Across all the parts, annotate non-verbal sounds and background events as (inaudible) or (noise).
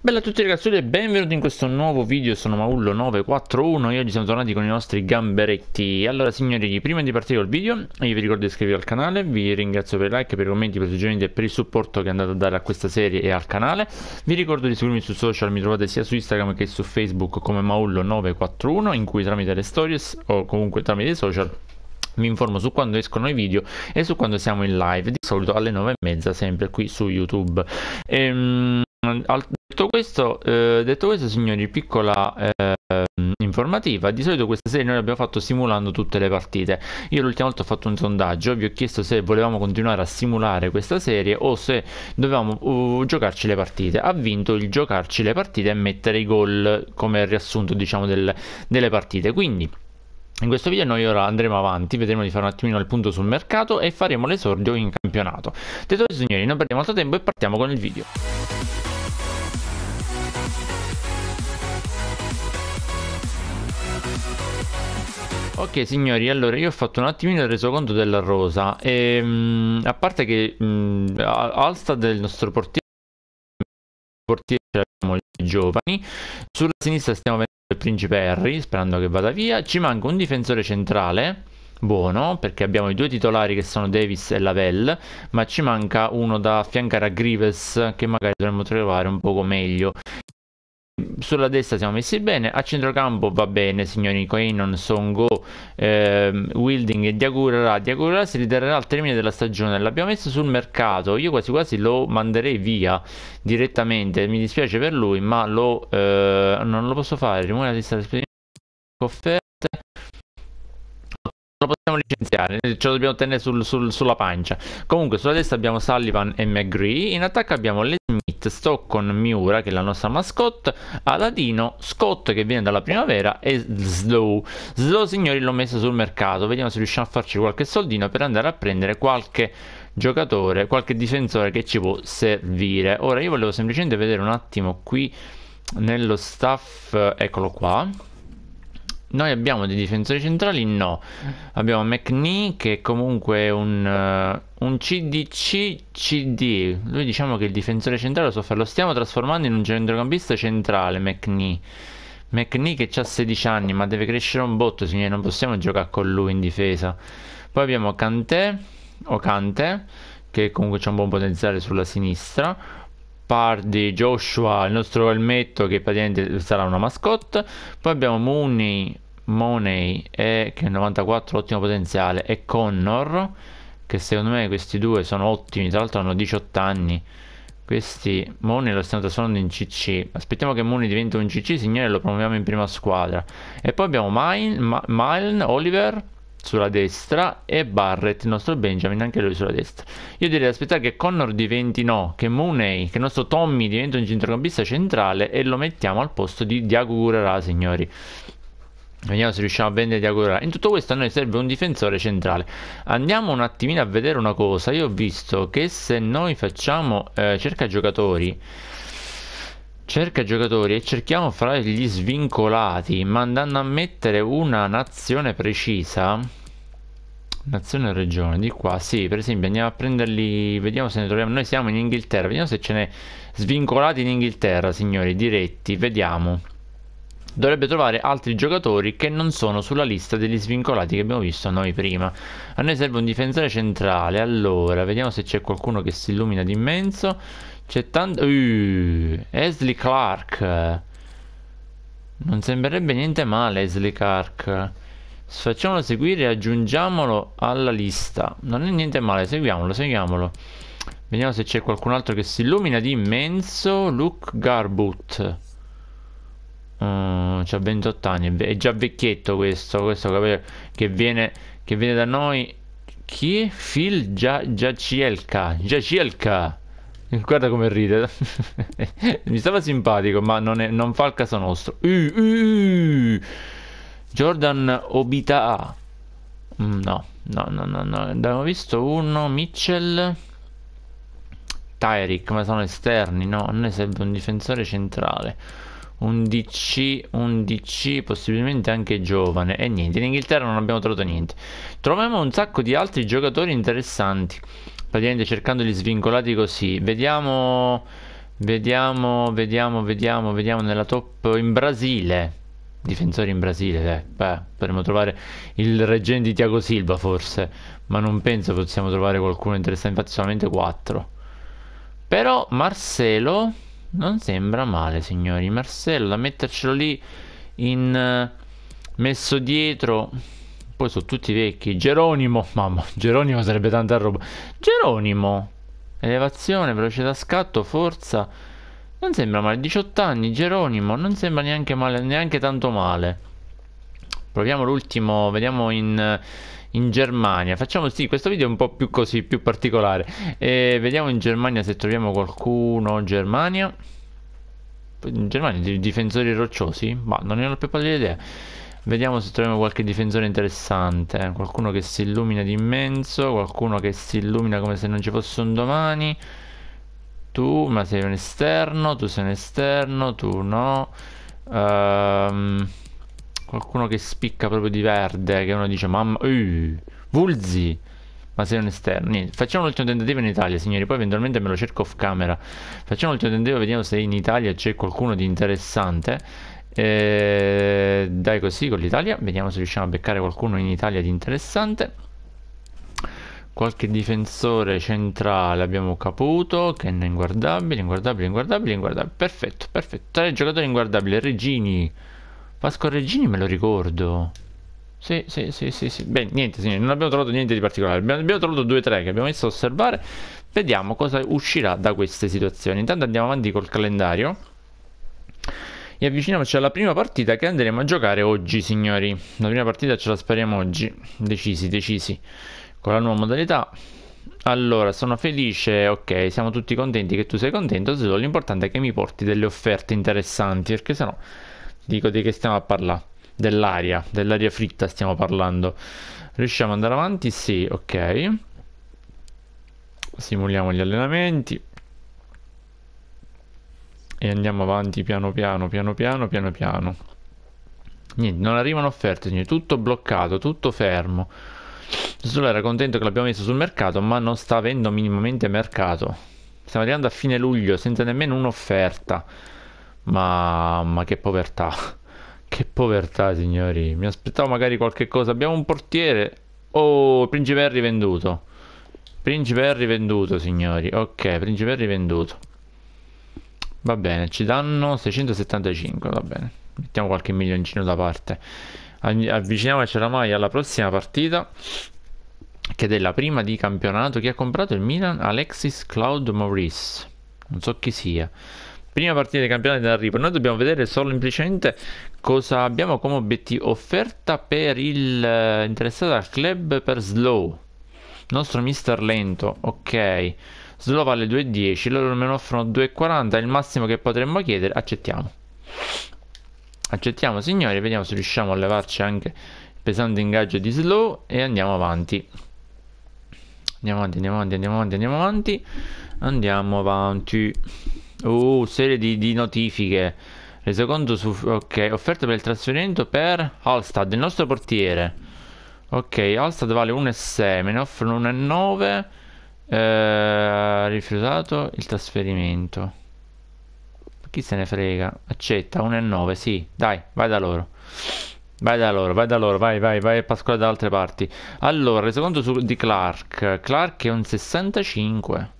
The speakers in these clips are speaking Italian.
Bella a tutti ragazzi e benvenuti in questo nuovo video, sono Maullo941 e oggi siamo tornati con i nostri gamberetti Allora signori, prima di partire col video io vi ricordo di iscrivervi al canale, vi ringrazio per i like, per i commenti, per i suggerimenti e per il supporto che andate a dare a questa serie e al canale Vi ricordo di seguirmi su social, mi trovate sia su Instagram che su Facebook come Maullo941 in cui tramite le stories o comunque tramite i social vi informo su quando escono i video e su quando siamo in live, di solito alle 9.30 sempre qui su YouTube. Ehm, Mm, detto questo, eh, detto questo, signori, piccola eh, informativa. Di solito questa serie noi l'abbiamo fatto simulando tutte le partite. Io l'ultima volta ho fatto un sondaggio, vi ho chiesto se volevamo continuare a simulare questa serie o se dovevamo uh, giocarci le partite. Ha vinto il giocarci le partite e mettere i gol come riassunto, diciamo, del, delle partite. Quindi. In questo video noi ora andremo avanti, vedremo di fare un attimino il punto sul mercato e faremo l'esordio in campionato. Detto questo signori, non perdiamo altro tempo e partiamo con il video. Ok signori, allora io ho fatto un attimino il resoconto della rosa e, ehm, mh, a parte che mh, Alstad è nostro portiere portiere abbiamo i giovani sulla sinistra stiamo vedendo il principe Harry sperando che vada via ci manca un difensore centrale buono perché abbiamo i due titolari che sono Davis e Lavelle ma ci manca uno da affiancare a Grievous che magari dovremmo trovare un poco meglio sulla destra siamo messi bene, a centrocampo va bene signori Koinon, Songo, ehm, Wilding e Diagurara, Diagurara si riterrà al termine della stagione, l'abbiamo messo sul mercato, io quasi quasi lo manderei via direttamente, mi dispiace per lui ma lo, eh, non lo posso fare, rimane la lista di Coffer lo possiamo licenziare, eh, ce lo dobbiamo tenere sul, sul, sulla pancia. Comunque, sulla destra abbiamo Sullivan e McGree. In attacco abbiamo Le Smith, Stockton, Miura, che è la nostra mascotte, Aladino, Scott, che viene dalla primavera, e Slow. Slow, signori, l'ho messo sul mercato. Vediamo se riusciamo a farci qualche soldino per andare a prendere qualche giocatore, qualche difensore che ci può servire. Ora, io volevo semplicemente vedere un attimo qui nello staff, eccolo qua noi abbiamo dei difensori centrali? No. Abbiamo McNee che è comunque un, uh, un CDC CD. Lui diciamo che il difensore centrale lo so fare. Lo stiamo trasformando in un centrocampista centrale, McNee. McNee che ha 16 anni ma deve crescere un botto, signori. Non possiamo giocare con lui in difesa. Poi abbiamo Kanté o Kante che comunque c'è un buon potenziale sulla sinistra. Pardi, Joshua, il nostro elmetto che praticamente sarà una mascotte. Poi abbiamo Mooney, Money e, che è 94, ottimo potenziale, e Connor, che secondo me questi due sono ottimi, tra l'altro hanno 18 anni. Questi Money lo stiamo trasformando in CC. Aspettiamo che Mooney diventi un CC, signore, lo promuoviamo in prima squadra. E poi abbiamo Mine, Ma Milen, Oliver, sulla destra e Barrett, il nostro Benjamin, anche lui sulla destra. Io direi di aspettare che Connor diventi no, che Mooney, che il nostro Tommy diventi un centrocampista centrale e lo mettiamo al posto di Diagurera, signori. Vediamo se riusciamo a vendere Diagurera. In tutto questo a noi serve un difensore centrale. Andiamo un attimino a vedere una cosa. Io ho visto che se noi facciamo eh, cerca giocatori cerca giocatori e cerchiamo fra gli svincolati ma andando a mettere una nazione precisa Nazione o regione, di qua, sì, per esempio andiamo a prenderli, vediamo se ne troviamo, noi siamo in Inghilterra, vediamo se ce ne svincolati in Inghilterra, signori, diretti, vediamo. Dovrebbe trovare altri giocatori che non sono sulla lista degli svincolati che abbiamo visto noi prima. A noi serve un difensore centrale, allora, vediamo se c'è qualcuno che si illumina di immenso C'è tanto... Uh, Ashley Clark. Non sembrerebbe niente male Ashley Clark facciamolo seguire e aggiungiamolo alla lista non è niente male seguiamolo seguiamolo vediamo se c'è qualcun altro che si illumina di immenso Luke Garboot uh, mm, c'ha 28 anni è già vecchietto questo questo capire, che viene che viene da noi chi? Phil Giacielka Giacielka Guarda come ride. (laughs) Mi stava simpatico, ma non, è, non, fa il caso nostro. Uh, uh, Jordan Obita. no, no, no, no, no. Abbiamo visto uno, Mitchell. Tyrick, ma sono esterni, no? A noi serve un difensore centrale. Un DC, un DC possibilmente anche giovane. E niente, in Inghilterra non abbiamo trovato niente. Troviamo un sacco di altri giocatori interessanti. Praticamente cercandoli svincolati così. Vediamo, vediamo, vediamo, vediamo, vediamo nella top in Brasile difensori in Brasile, eh. Beh, potremmo trovare il Regen di Tiago Silva forse, ma non penso possiamo trovare qualcuno interessante, infatti solamente 4. Però Marcelo non sembra male, signori. Marcelo da mettercelo lì in eh, messo dietro poi sono tutti vecchi. Geronimo, mamma, (laughs) Geronimo sarebbe tanta roba. Geronimo, elevazione, velocità scatto, forza non sembra male, 18 anni, Geronimo, non sembra neanche male, neanche tanto male. Proviamo l'ultimo, vediamo in, in, Germania. Facciamo sì, questo video è un po' più così, più particolare. E vediamo in Germania se troviamo qualcuno. Germania. In Germania, difensori rocciosi? Ma non ne ho più pallida idea. Vediamo se troviamo qualche difensore interessante. Eh. Qualcuno che si illumina di immenso, qualcuno che si illumina come se non ci fosse un domani tu, ma sei un esterno, tu sei un esterno, tu no. Um, qualcuno che spicca proprio di verde, che uno dice, mamma, uh, Vulzi, ma sei un esterno. Niente. Facciamo l'ultimo tentativo in Italia, signori, poi eventualmente me lo cerco off camera. Facciamo l'ultimo tentativo, vediamo se in Italia c'è qualcuno di interessante. E eh, dai così con l'Italia, vediamo se riusciamo a beccare qualcuno in Italia di interessante qualche difensore centrale abbiamo Caputo che è inguardabile, inguardabile, inguardabile, inguardabile. Perfetto, perfetto. Tre giocatori inguardabili. Regini. pasco Regini me lo ricordo. Sì, sì, sì, sì, sì. Beh, niente, signori, non abbiamo trovato niente di particolare. Abbiamo, abbiamo trovato due tre che abbiamo messo a osservare. Vediamo cosa uscirà da queste situazioni. Intanto andiamo avanti col calendario. E avviciniamoci alla prima partita che andremo a giocare oggi, signori. La prima partita ce la spariamo oggi. Decisi, decisi con la nuova modalità allora, sono felice, ok, siamo tutti contenti che tu sei contento, solo l'importante è che mi porti delle offerte interessanti, perché sennò dico di che stiamo a parlare, dell'aria, dell'aria fritta stiamo parlando. Riusciamo ad andare avanti? Sì, ok. Simuliamo gli allenamenti. E andiamo avanti piano piano, piano piano, piano piano. Niente, non arrivano offerte, niente, tutto bloccato, tutto fermo. Zulla era contento che l'abbiamo messo sul mercato, ma non sta avendo minimamente mercato. Stiamo arrivando a fine luglio senza nemmeno un'offerta. Ma, che povertà. (laughs) Che povertà, signori. Mi aspettavo magari qualche cosa. Abbiamo un portiere. Oh, Principe Harry venduto. Principe Harry venduto, signori. Ok, Principe Harry venduto. Va bene, ci danno 675, va bene. Mettiamo qualche milioncino da parte avviciniamoci oramai alla prossima partita che è della prima di campionato chi ha comprato il Milan Alexis Cloud Maurice non so chi sia prima partita di campionato in arrivo noi dobbiamo vedere solo semplicemente cosa abbiamo come obiettivo offerta per il eh, interessato al club per Slow nostro mister lento ok Slow vale 2,10 loro me ne offrono 2,40 il massimo che potremmo chiedere accettiamo accettiamo signori vediamo se riusciamo a levarci anche il pesante ingaggio di slow e andiamo avanti andiamo avanti andiamo avanti andiamo avanti andiamo avanti andiamo avanti uh serie di, di notifiche resoconto su ok offerta per il trasferimento per Halstad il nostro portiere ok Halstad vale 1,6 me ne offrono 1,9 eh, rifiutato il trasferimento chi se ne frega? Accetta, 1,9, sì, dai, vai da loro. Vai da loro, vai da loro, vai, vai, vai a Pasquale da altre parti. Allora, secondo su, di Clark. Clark è un 65.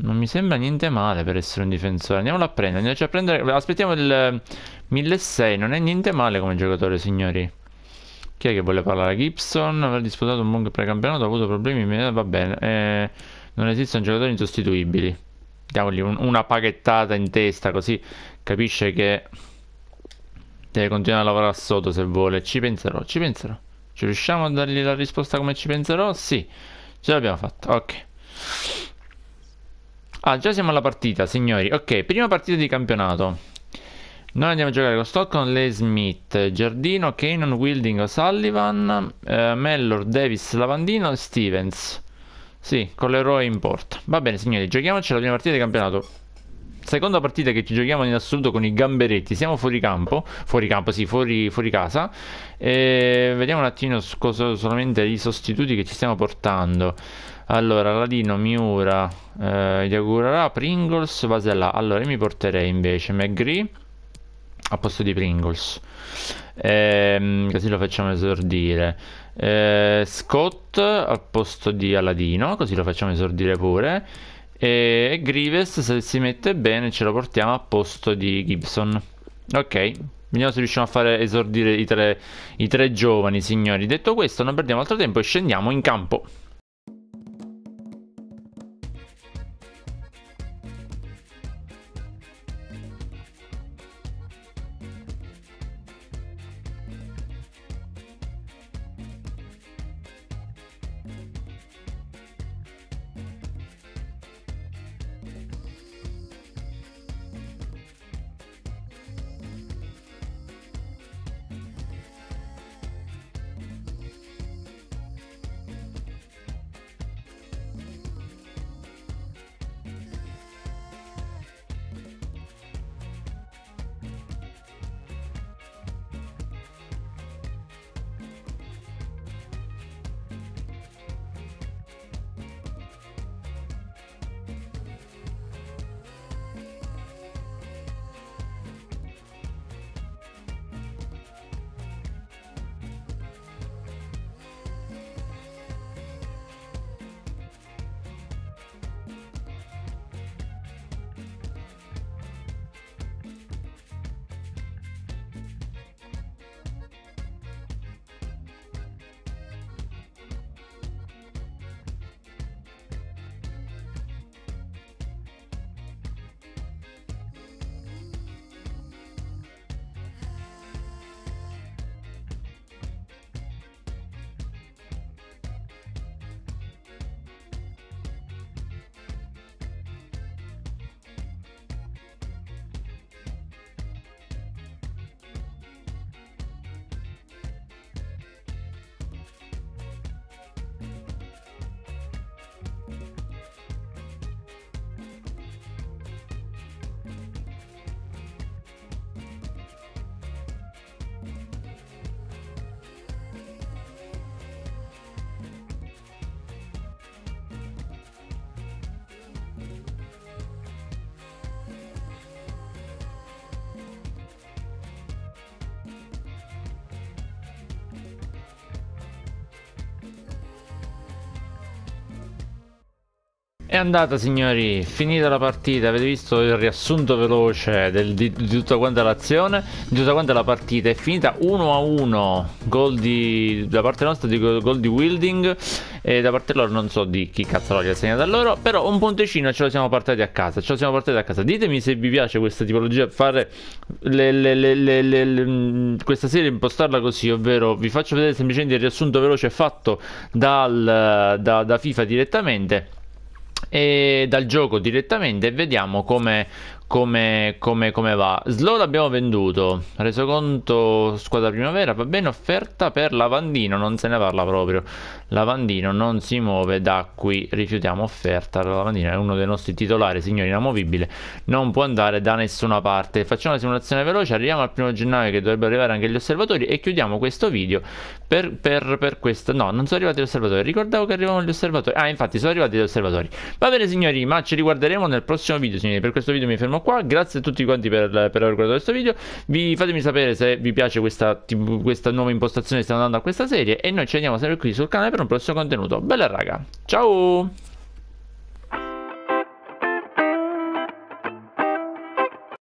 Non mi sembra niente male per essere un difensore. Andiamolo a prendere, andiamoci a prendere. Aspettiamo il 1600, non è niente male come giocatore, signori. Chi è che vuole parlare? Gibson aver disputato un buon precampionato, ha avuto problemi, va bene. Eh, non esistono giocatori insostituibili diamogli un, una paghettata in testa così capisce che deve continuare a lavorare sotto se vuole. Ci penserò, ci penserò. Ci riusciamo a dargli la risposta come ci penserò? Sì, ce l'abbiamo fatta, ok. Ah, già siamo alla partita, signori. Ok, prima partita di campionato. Noi andiamo a giocare con Stockton, Lay Smith, Giardino, Kanon, Wilding, O'Sullivan, eh, Mellor, Davis, Lavandino e Stevens. Sì, con l'eroe in porta. Va bene, signori, giochiamoci la prima partita di campionato. Seconda partita che ci giochiamo in assoluto con i gamberetti. Siamo fuori campo, fuori campo, sì, fuori, fuori casa. E vediamo un attimo cosa, solamente i sostituti che ci stiamo portando. Allora, Ladino, Miura, eh, Yagurara, Pringles, Vasella. Allora, io mi porterei invece McGree a posto di Pringles ehm, così lo facciamo esordire. Eh, Scott al posto di Aladino, così lo facciamo esordire pure. E, e Grievous, se si mette bene, ce lo portiamo al posto di Gibson. Ok, Vediamo se riusciamo a fare esordire i tre, i tre giovani, signori. Detto questo, non perdiamo altro tempo e scendiamo in campo. È andata signori, finita la partita, avete visto il riassunto veloce del, di, di, tutta quanta l'azione, di tutta quanta la partita, è finita 1-1, a gol di, da parte nostra di gol di Wilding e da parte loro non so di chi cazzo l'ha segnato a loro, però un punticino ce lo siamo portati a casa, ce lo siamo portati a casa, ditemi se vi piace questa tipologia, fare le, le, le, questa serie, impostarla così, ovvero vi faccio vedere semplicemente il riassunto veloce fatto dal, da, da FIFA direttamente e dal gioco direttamente e vediamo come, come, come, come va. Slow l'abbiamo venduto, resoconto squadra primavera, va bene, offerta per Lavandino, non se ne parla proprio. Lavandino non si muove da qui, rifiutiamo offerta, Lavandino è uno dei nostri titolari, signori, inamovibile, non può andare da nessuna parte. Facciamo una simulazione veloce, arriviamo al primo gennaio che dovrebbero arrivare anche gli osservatori e chiudiamo questo video per, per, per questo. No, non sono arrivati gli osservatori, ricordavo che arrivavano gli osservatori. Ah, infatti sono arrivati gli osservatori. Va bene signori, ma ci riguarderemo nel prossimo video, signori, per questo video mi fermo siamo qua. Grazie a tutti quanti per, per aver guardato questo video. Vi, fatemi sapere se vi piace questa, tipo, questa nuova impostazione che stiamo dando a questa serie. E noi ci vediamo sempre qui sul canale per un prossimo contenuto. Bella raga, ciao!